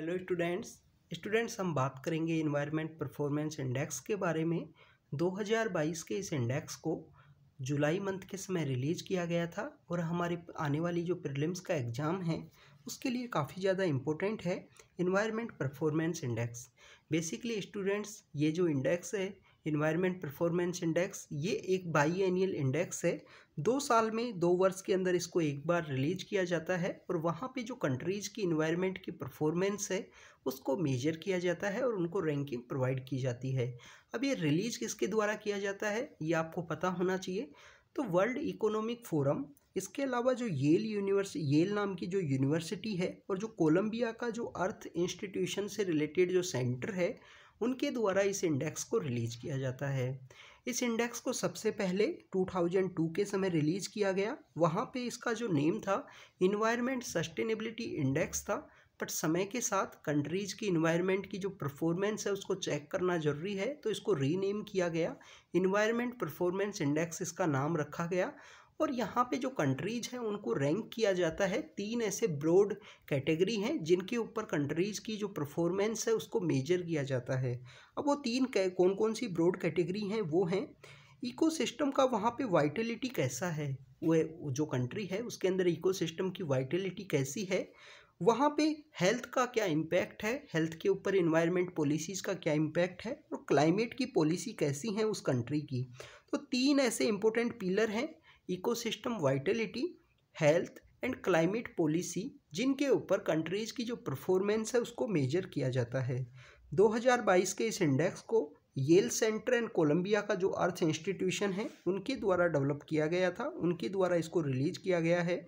hello students students हम बात करेंगे इन्वायरमेंट परफॉर्मेंस इंडेक्स के बारे में 2022 के इस इंडेक्स को जुलाई मंथ के समय रिलीज़ किया गया था और हमारे आने वाली जो प्रिलिम्स का एग्ज़ाम है उसके लिए काफ़ी ज़्यादा इम्पोर्टेंट है environment performance index basically students ये जो इंडेक्स है इन्वायरमेंट परफॉर्मेंस इंडेक्स ये एक बाई एनियल इंडेक्स है दो साल में दो वर्ष के अंदर इसको एक बार रिलीज किया जाता है और वहाँ पे जो कंट्रीज़ की इन्वायरमेंट की परफॉर्मेंस है उसको मेजर किया जाता है और उनको रैंकिंग प्रोवाइड की जाती है अब ये रिलीज किसके द्वारा किया जाता है ये आपको पता होना चाहिए तो वर्ल्ड इकोनॉमिक फोरम इसके अलावा जो येल यूनिवर्स येल नाम की जो यूनिवर्सिटी है और जो कोलंबिया का जो अर्थ इंस्टीट्यूशन से रिलेटेड जो सेंटर है उनके द्वारा इस इंडेक्स को रिलीज किया जाता है इस इंडेक्स को सबसे पहले 2002 के समय रिलीज किया गया वहाँ पे इसका जो नेम था इन्वायरमेंट सस्टेनेबिलिटी इंडेक्स था बट समय के साथ कंट्रीज़ की इन्वायरमेंट की जो परफॉर्मेंस है उसको चेक करना ज़रूरी है तो इसको रीनेम किया गया इन्वायरमेंट परफॉर्मेंस इंडेक्स इसका नाम रखा गया और यहाँ पे जो कंट्रीज़ हैं उनको रैंक किया जाता है तीन ऐसे ब्रॉड कैटेगरी हैं जिनके ऊपर कंट्रीज़ की जो परफॉर्मेंस है उसको मेजर किया जाता है अब वो तीन कौन कौन सी ब्रॉड कैटेगरी हैं वो हैं इकोसिस्टम का वहाँ पे वाइटलिटी कैसा है वह जो कंट्री है उसके अंदर इकोसिस्टम की वाइटलिटी कैसी है वहाँ पे हेल्थ का क्या इम्पैक्ट है हेल्थ के ऊपर इन्वायरमेंट पॉलिसीज़ का क्या इम्पैक्ट है और क्लाइमेट की पॉलिसी कैसी है उस कंट्री की तो तीन ऐसे इम्पोर्टेंट पिलर हैं ecosystem vitality health and climate policy जिनके ऊपर कंट्रीज़ की जो परफॉर्मेंस है उसको मेजर किया जाता है 2022 के इस इंडेक्स को येल सेंटर एंड कोलंबिया का जो अर्थ इंस्टीट्यूशन है उनके द्वारा डेवलप किया गया था उनके द्वारा इसको रिलीज किया गया है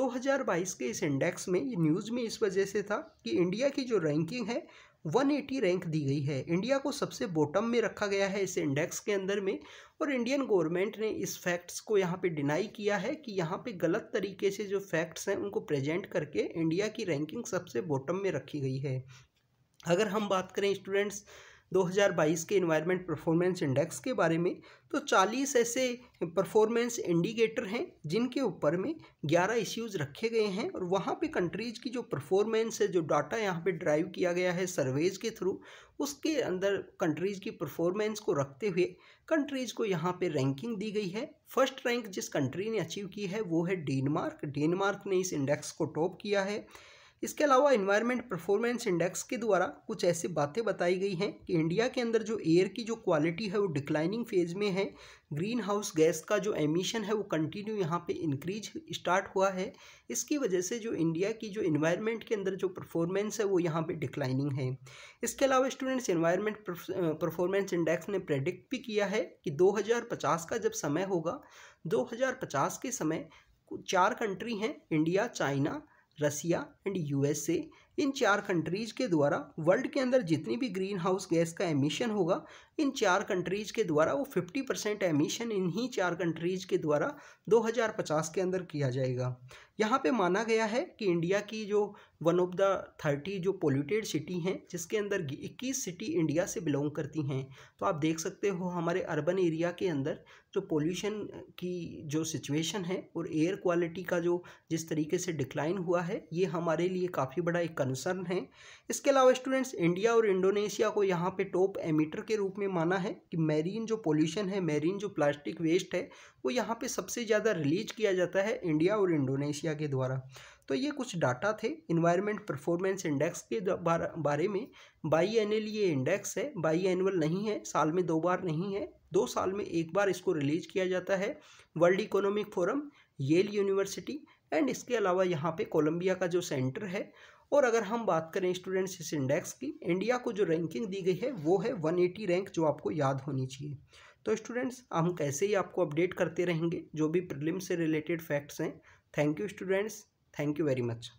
2022 के इस इंडेक्स में ये न्यूज़ में इस वजह से था कि इंडिया की जो रैंकिंग है 180 रैंक दी गई है इंडिया को सबसे बॉटम में रखा गया है इस इंडेक्स के अंदर में और इंडियन गवर्नमेंट ने इस फैक्ट्स को यहाँ पे डिनाई किया है कि यहाँ पे गलत तरीके से जो फैक्ट्स हैं उनको प्रेजेंट करके इंडिया की रैंकिंग सबसे बॉटम में रखी गई है अगर हम बात करें स्टूडेंट्स 2022 के इन्वायरमेंट परफॉर्मेंस इंडेक्स के बारे में तो 40 ऐसे परफॉर्मेंस इंडिकेटर हैं जिनके ऊपर में 11 इश्यूज रखे गए हैं और वहाँ पे कंट्रीज़ की जो परफॉर्मेंस है जो डाटा यहाँ पे ड्राइव किया गया है सर्वेज के थ्रू उसके अंदर कंट्रीज़ की परफॉर्मेंस को रखते हुए कंट्रीज़ को यहाँ पे रैंकिंग दी गई है फर्स्ट रैंक जिस कंट्री ने अचीव की है वो है डेनमार्क डेनमार्क ने इस इंडेक्स को टॉप किया है इसके अलावा इन्वायरमेंट परफॉर्मेंस इंडेक्स के द्वारा कुछ ऐसी बातें बताई गई हैं कि इंडिया के अंदर जो एयर की जो क्वालिटी है वो डिक्लाइनिंग फेज में है ग्रीन हाउस गैस का जो एमिशन है वो कंटिन्यू यहाँ पे इंक्रीज स्टार्ट हुआ है इसकी वजह से जो इंडिया की जो इन्वायरमेंट के अंदर जो परफॉर्मेंस है वो यहाँ पर डिक्लाइनिंग है इसके अलावा स्टूडेंट्स इन्वायरमेंट परफॉर्मेंस इंडेक्स ने प्रेडिक्ट भी किया है कि दो का जब समय होगा दो के समय चार कंट्री हैं India China Russia and USA इन चार कंट्रीज़ के द्वारा वर्ल्ड के अंदर जितनी भी ग्रीन हाउस गैस का एमिशन होगा इन चार कंट्रीज़ के द्वारा वो फिफ्टी परसेंट एमिशन इन्हीं चार कंट्रीज़ के द्वारा 2050 के अंदर किया जाएगा यहाँ पे माना गया है कि इंडिया की जो वन ऑफ द थर्टी जो पोल्यूटेड सिटी हैं जिसके अंदर 21 सिटी इंडिया से बिलोंग करती हैं तो आप देख सकते हो हमारे अर्बन एरिया के अंदर जो पोल्यूशन की जो सिचुएशन है और एयर क्वालिटी का जो जिस तरीके से डिक्लाइन हुआ है ये हमारे लिए काफ़ी बड़ा एक कंसर्न है इसके अलावा स्टूडेंट्स इंडिया और इंडोनेशिया को यहाँ पे टॉप एमिटर के रूप में माना है कि मैरीन जो पोल्यूशन है मैरीन जो प्लास्टिक वेस्ट है वो यहाँ पे सबसे ज़्यादा रिलीज किया जाता है इंडिया और इंडोनेशिया के द्वारा तो ये कुछ डाटा थे इन्वायरमेंट परफॉर्मेंस इंडेक्स के बारे में बाई एनएल ये इंडेक्स है बाई एनअल नहीं है साल में दो बार नहीं है दो साल में एक बार इसको रिलीज किया जाता है world economic forum Yale university and इसके अलावा यहाँ पे कोलंबिया का जो सेंटर है और अगर हम बात करें स्टूडेंट्स इस इंडेक्स की इंडिया को जो रैंकिंग दी गई है वो है 180 रैंक जो आपको याद होनी चाहिए तो स्टूडेंट्स हम कैसे ही आपको अपडेट करते रहेंगे जो भी प्रिलिम से रिलेटेड फैक्ट्स हैं thank you students thank you very much